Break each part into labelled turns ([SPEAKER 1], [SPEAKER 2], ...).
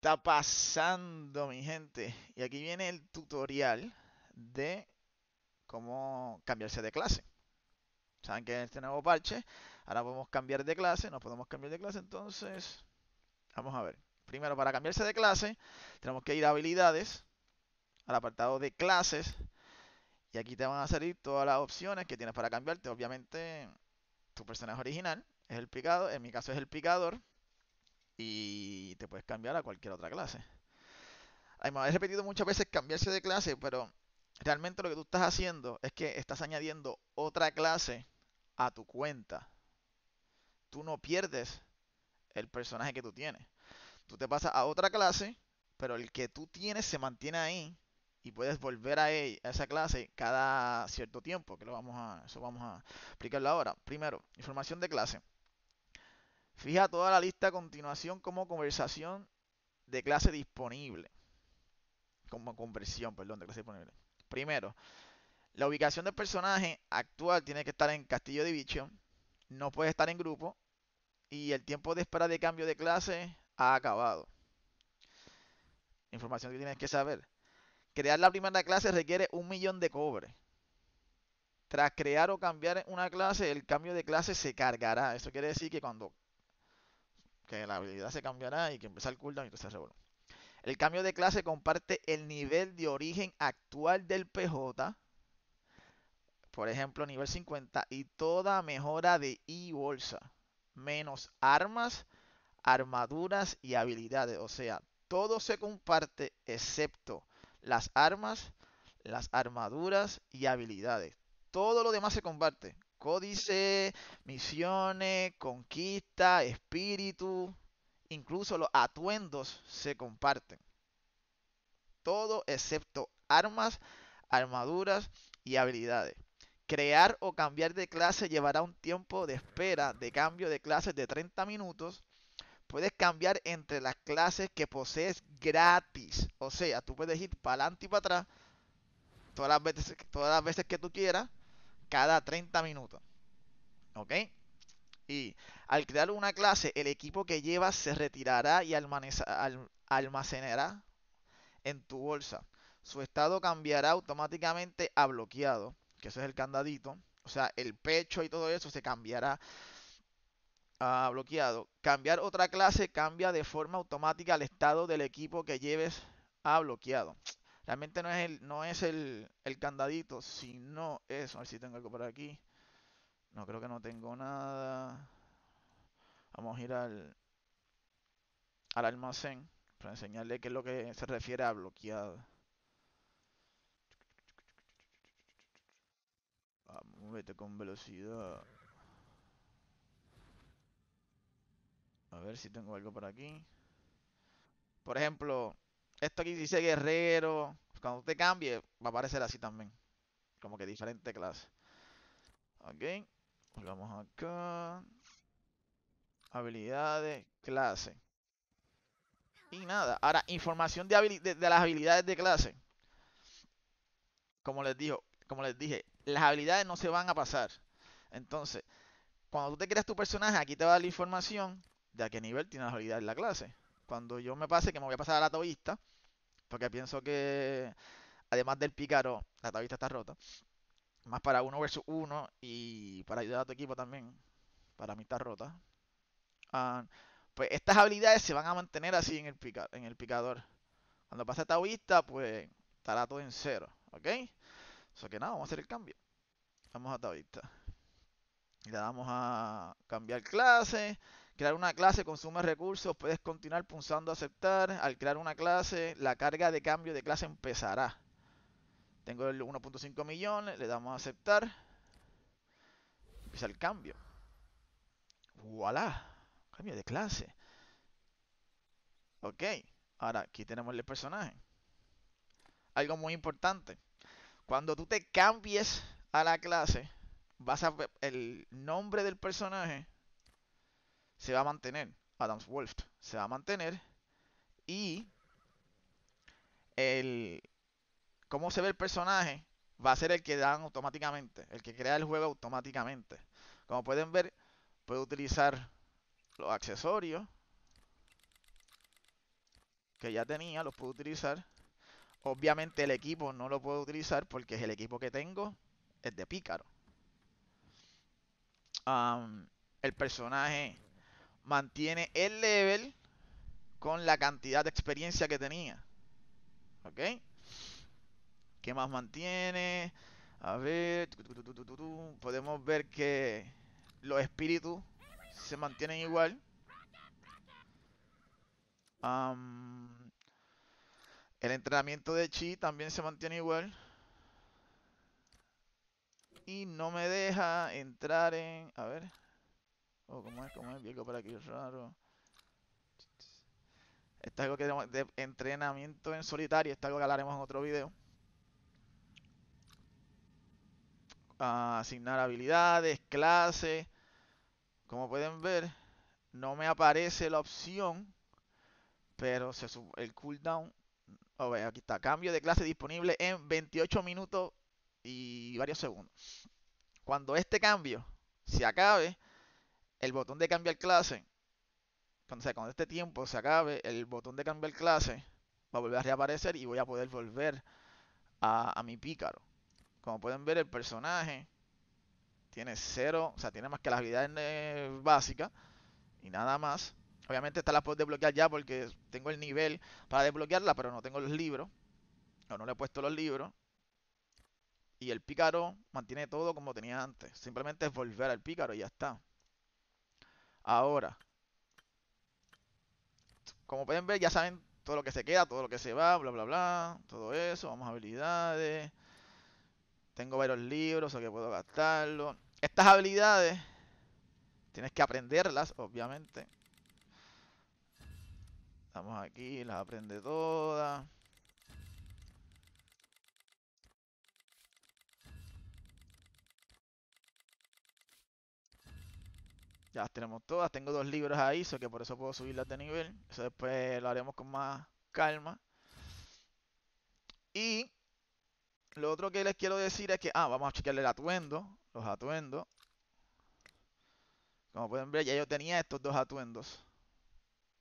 [SPEAKER 1] está pasando, mi gente? Y aquí viene el tutorial de cómo cambiarse de clase. Saben que en este nuevo parche, ahora podemos cambiar de clase, No podemos cambiar de clase, entonces, vamos a ver. Primero, para cambiarse de clase, tenemos que ir a habilidades, al apartado de clases, y aquí te van a salir todas las opciones que tienes para cambiarte. Obviamente, tu personaje original es el picado, en mi caso es el picador, y te puedes cambiar a cualquier otra clase. me he repetido muchas veces cambiarse de clase, pero realmente lo que tú estás haciendo es que estás añadiendo otra clase a tu cuenta. Tú no pierdes el personaje que tú tienes. Tú te pasas a otra clase, pero el que tú tienes se mantiene ahí y puedes volver a, e, a esa clase cada cierto tiempo, que lo vamos a, eso vamos a explicarlo ahora. Primero, información de clase. Fija toda la lista a continuación como conversación de clase disponible. Como conversión, perdón, de clase disponible. Primero, la ubicación del personaje actual tiene que estar en Castillo de Bicho. No puede estar en grupo. Y el tiempo de espera de cambio de clase ha acabado. Información que tienes que saber. Crear la primera clase requiere un millón de cobre. Tras crear o cambiar una clase, el cambio de clase se cargará. Eso quiere decir que cuando que la habilidad se cambiará y que empieza el cooldown y todo ese rollo. El cambio de clase comparte el nivel de origen actual del PJ, por ejemplo, nivel 50, y toda mejora de e bolsa, menos armas, armaduras y habilidades. O sea, todo se comparte excepto las armas, las armaduras y habilidades. Todo lo demás se comparte, Códice, misiones, conquista, espíritu, incluso los atuendos se comparten. Todo excepto armas, armaduras y habilidades. Crear o cambiar de clase llevará un tiempo de espera de cambio de clases de 30 minutos. Puedes cambiar entre las clases que posees gratis. O sea, tú puedes ir para adelante y para atrás todas las veces, todas las veces que tú quieras cada 30 minutos. ¿Ok? Y al crear una clase, el equipo que llevas se retirará y almacenará en tu bolsa. Su estado cambiará automáticamente a bloqueado, que eso es el candadito. O sea, el pecho y todo eso se cambiará a bloqueado. Cambiar otra clase cambia de forma automática el estado del equipo que lleves a bloqueado. Realmente no es el, no es el, el candadito, sino eso. A ver si tengo algo por aquí. No creo que no tengo nada. Vamos a ir al, al almacén para enseñarle qué es lo que se refiere a bloqueado. Vamos, con velocidad. A ver si tengo algo por aquí. Por ejemplo, esto aquí dice guerrero. Cuando te cambie, va a aparecer así también. Como que diferente clase. Ok. Vamos acá. Habilidades, clase. Y nada. Ahora, información de, de, las habilidades de clase. Como les, como les dije, las habilidades no se van a pasar. Entonces, cuando tú te creas tu personaje, aquí te va la información de a qué nivel tiene las habilidades en la clase. Cuando yo me pase, que me voy a pasar a la toista. Porque pienso que, además del pícaro, la tablita está rota. Más para uno versus uno y para ayudar a tu equipo también. Para mí está rota. Ah, pues estas habilidades se van a mantener así en el, en el picador. Cuando pase a vista, pues estará todo en cero. ¿Ok? Eso que nada, vamos a hacer el cambio. Vamos a esta Y le damos a cambiar clase. Crear una clase consume recursos, puedes continuar pulsando aceptar. Al crear una clase, la carga de cambio de clase empezará. Tengo el 1.5 millones, le damos a aceptar. Empieza el cambio. ¡Voilá! Cambio de clase. Ok, ahora aquí tenemos el personaje. Algo muy importante. Cuando tú te cambies a la clase, vas a ver el nombre del personaje se va a mantener. Adams Wolf se va a mantener. Y el cómo se ve el personaje va a ser el que dan automáticamente, el que crea el juego automáticamente. Como pueden ver, puedo utilizar los accesorios que ya tenía, los puedo utilizar. Obviamente el equipo no lo puedo utilizar porque es el equipo que tengo, es de pícaro. el personaje mantiene el level con la cantidad de experiencia que tenía. ¿Ok? ¿Qué más mantiene? A ver, podemos ver que los espíritus se mantienen igual. el entrenamiento de chi también se mantiene igual. Y no me deja entrar en... A ver, Oh, ¿cómo es? ¿Cómo es? viejo aquí raro. Esto es algo que tenemos de entrenamiento en solitario. Está algo que hablaremos en otro video. Ah, asignar habilidades, clases. Como pueden ver, no me aparece la opción. Pero se el cooldown. Oh, aquí está. Cambio de clase disponible en 28 minutos y varios segundos. Cuando este cambio se acabe, el botón de cambiar clase, cuando, este tiempo se acabe, el botón de cambiar clase va a volver a reaparecer y voy a poder volver a, mi pícaro. Como pueden ver, el personaje tiene cero, o sea, tiene más que las habilidades eh, básicas y nada más. Obviamente esta la puedo desbloquear ya porque tengo el nivel para desbloquearla, pero no tengo los libros. O no le he puesto los libros. Y el pícaro mantiene todo como tenía antes. Simplemente es volver al pícaro y ya está. Ahora, como pueden ver, ya saben todo lo que se queda, todo lo que se va, bla, bla, bla. Todo eso. Vamos a habilidades. Tengo varios libros, o que puedo gastarlo. Estas habilidades tienes que aprenderlas, obviamente. estamos aquí, las aprende todas. Ya las tenemos todas. Tengo dos libros ahí, eso que por eso puedo subirlas de nivel. Eso después lo haremos con más calma. Y lo otro que les quiero decir es que... Ah, vamos a chequearle el atuendo. Los atuendos. Como pueden ver, ya yo tenía estos dos atuendos.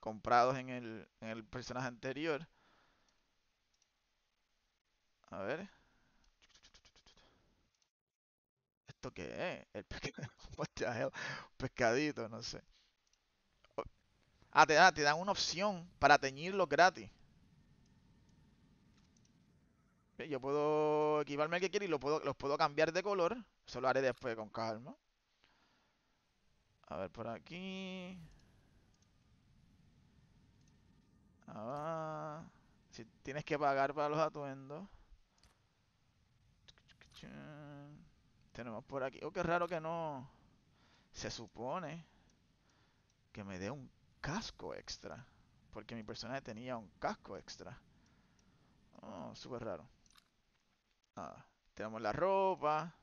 [SPEAKER 1] Comprados en el, en el personaje anterior. A ver. ¿Esto qué es? El... un pescadito, no sé. Ah, te, dan, te dan una opción para teñirlo gratis. Yo puedo equiparme el que quiera y los puedo cambiar de color. Eso lo haré después con calma. A ver, por aquí. Ah, si tienes que pagar para los atuendos. Tenemos por aquí. Oh, qué raro que no se supone que me dé un casco extra. Porque mi personaje tenía un casco extra. Oh, súper raro. Ah, tenemos la ropa.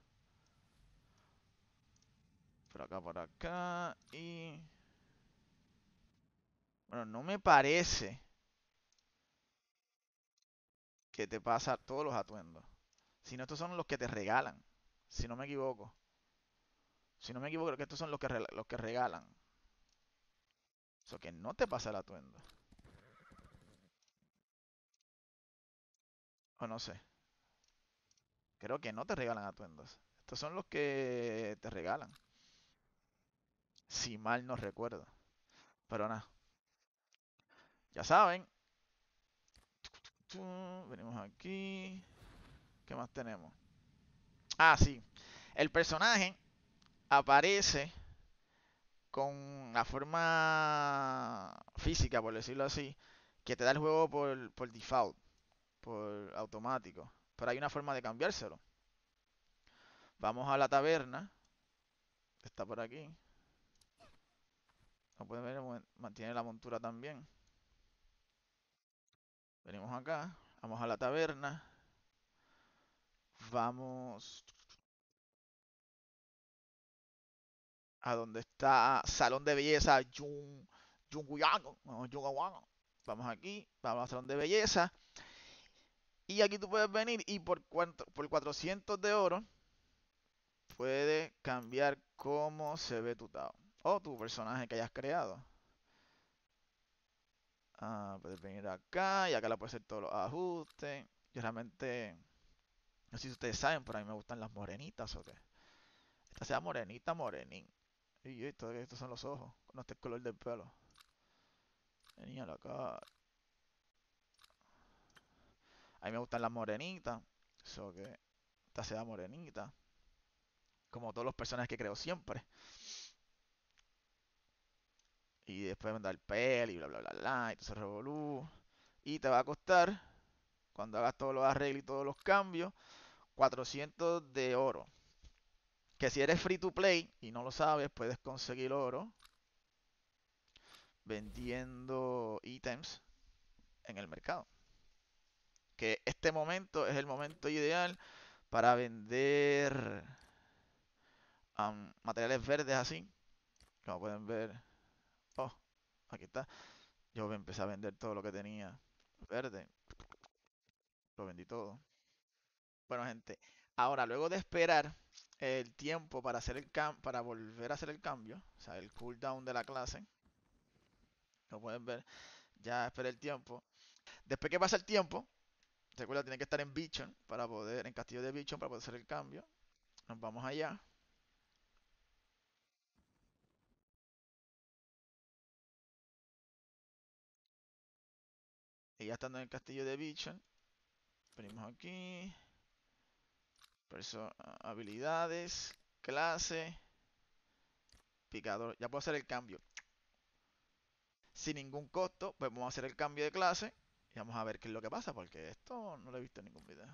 [SPEAKER 1] Por acá, por acá. Y... Bueno, no me parece que te pasa todos los atuendos. Sino estos son los que te regalan. Si no me equivoco. Si no me equivoco, creo que estos son los que, los que regalan. Eso que no te pasa el atuendo. O no sé. Creo que no te regalan atuendos. Estos son los que te regalan. Si mal no recuerdo. Pero nada. Ya saben. Venimos aquí. ¿Qué más tenemos? Ah, sí. El personaje aparece con la forma física, por decirlo así, que te da el juego por, por default, por automático. Pero hay una forma de cambiárselo. Vamos a la taberna. Está por aquí. Como pueden ver, mantiene la montura también. Venimos acá. Vamos a la taberna. Vamos a donde está Salón de Belleza Jung, Vamos aquí, vamos al Salón de Belleza. Y aquí tú puedes venir y por, cuánto por 400 de oro puedes cambiar cómo se ve tu Tao o tu personaje que hayas creado. Ah, puedes venir acá y acá le puedes hacer todos los ajustes. Yo realmente, no sé si ustedes saben, pero a mí me gustan las morenitas o qué. Esta sea morenita, morenín. Y esto, estos son los ojos, con este color del pelo. Tenía la cara. A mí me gustan las morenitas. Eso que esta da morenita. Como todos los personajes que creo siempre. Y después me da el pelo y bla bla bla bla. Y todo se revolú. Y te va a costar, cuando hagas todos los arreglos y todos los cambios, 400 de oro. Que si eres free to play y no lo sabes, puedes conseguir oro vendiendo ítems en el mercado. Que este momento es el momento ideal para vender um, materiales verdes así. Como pueden ver. Oh, aquí está. Yo empecé a vender todo lo que tenía verde. Lo vendí todo. Bueno, gente, ahora luego de esperar el tiempo para hacer el cam para volver a hacer el cambio, o sea, el cooldown de la clase, como pueden ver, ya esperé el tiempo. Después que pasa el tiempo, recuerda, tiene que estar en Bichon para poder, en Castillo de Bichon para poder hacer el cambio. Nos vamos allá. Y ya estando en el castillo de Bichon, venimos aquí eso, habilidades, clase, picador. Ya puedo hacer el cambio. Sin ningún costo, pues vamos a hacer el cambio de clase. Y vamos a ver qué es lo que pasa, porque esto no lo he visto en ningún video.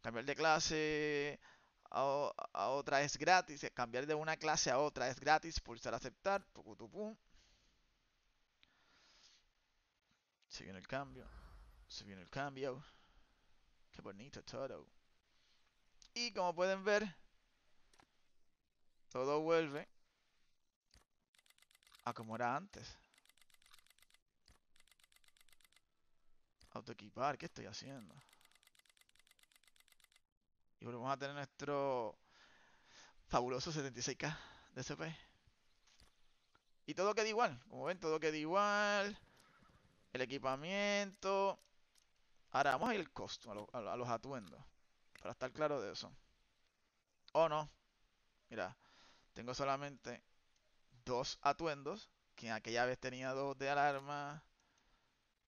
[SPEAKER 1] Cambiar de clase a, otra es gratis. Cambiar de una clase a otra es gratis. Pulsar aceptar. Se viene el cambio. Se viene el cambio. Qué bonito todo como pueden ver, todo vuelve a como era antes. Autoequipar, ¿qué estoy haciendo? Y volvemos a tener nuestro fabuloso 76k de CP Y todo queda igual, como ven, todo queda igual. El equipamiento. Ahora vamos a ir al costo, a los atuendos. Para estar claro de eso. O no. Mira, tengo solamente dos atuendos. Que en aquella vez tenía dos de alarma.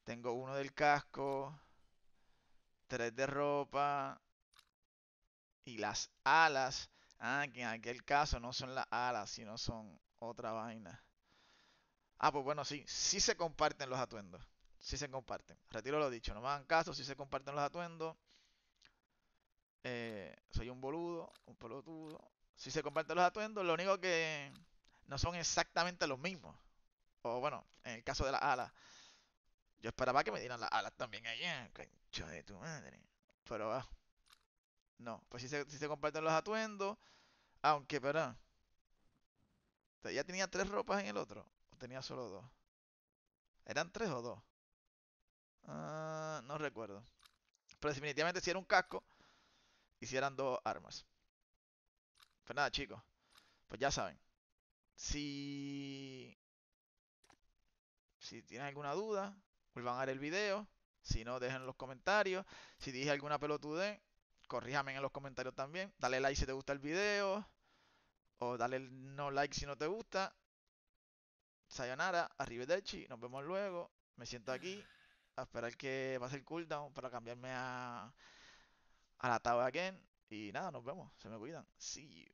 [SPEAKER 1] Tengo uno del casco. Tres de ropa. Y las alas. Ah, que en aquel caso no son las alas, sino son otra vaina. Ah, pues bueno, sí, sí se comparten los atuendos. Sí se comparten. Retiro lo dicho, no me hagan caso, sí se comparten los atuendos. Eh, soy un boludo, un pelotudo. Si se comparten los atuendos, lo único que no son exactamente los mismos. O bueno, en el caso de las alas. Yo esperaba que me dieran las alas también allá, eh, cancho de tu madre. Pero ah, no, pues si se, comparten los atuendos. Aunque, pero ya ah, tenía tres ropas en el otro. O tenía solo dos. ¿Eran tres o dos? Ah, no recuerdo. Pero definitivamente si era un casco, hicieran dos armas. Pues nada, chicos. Pues ya saben. Si... Si tienen alguna duda, vuelvan a ver el video. Si no, dejen los comentarios. Si dije alguna pelotude, corríjame en los comentarios también. Dale like si te gusta el video. O dale no like si no te gusta. Sayonara, arrivederci, nos vemos luego. Me siento aquí a esperar que pase el cooldown para cambiarme a a la tabla again. Y nada, nos vemos. Se me cuidan. See you.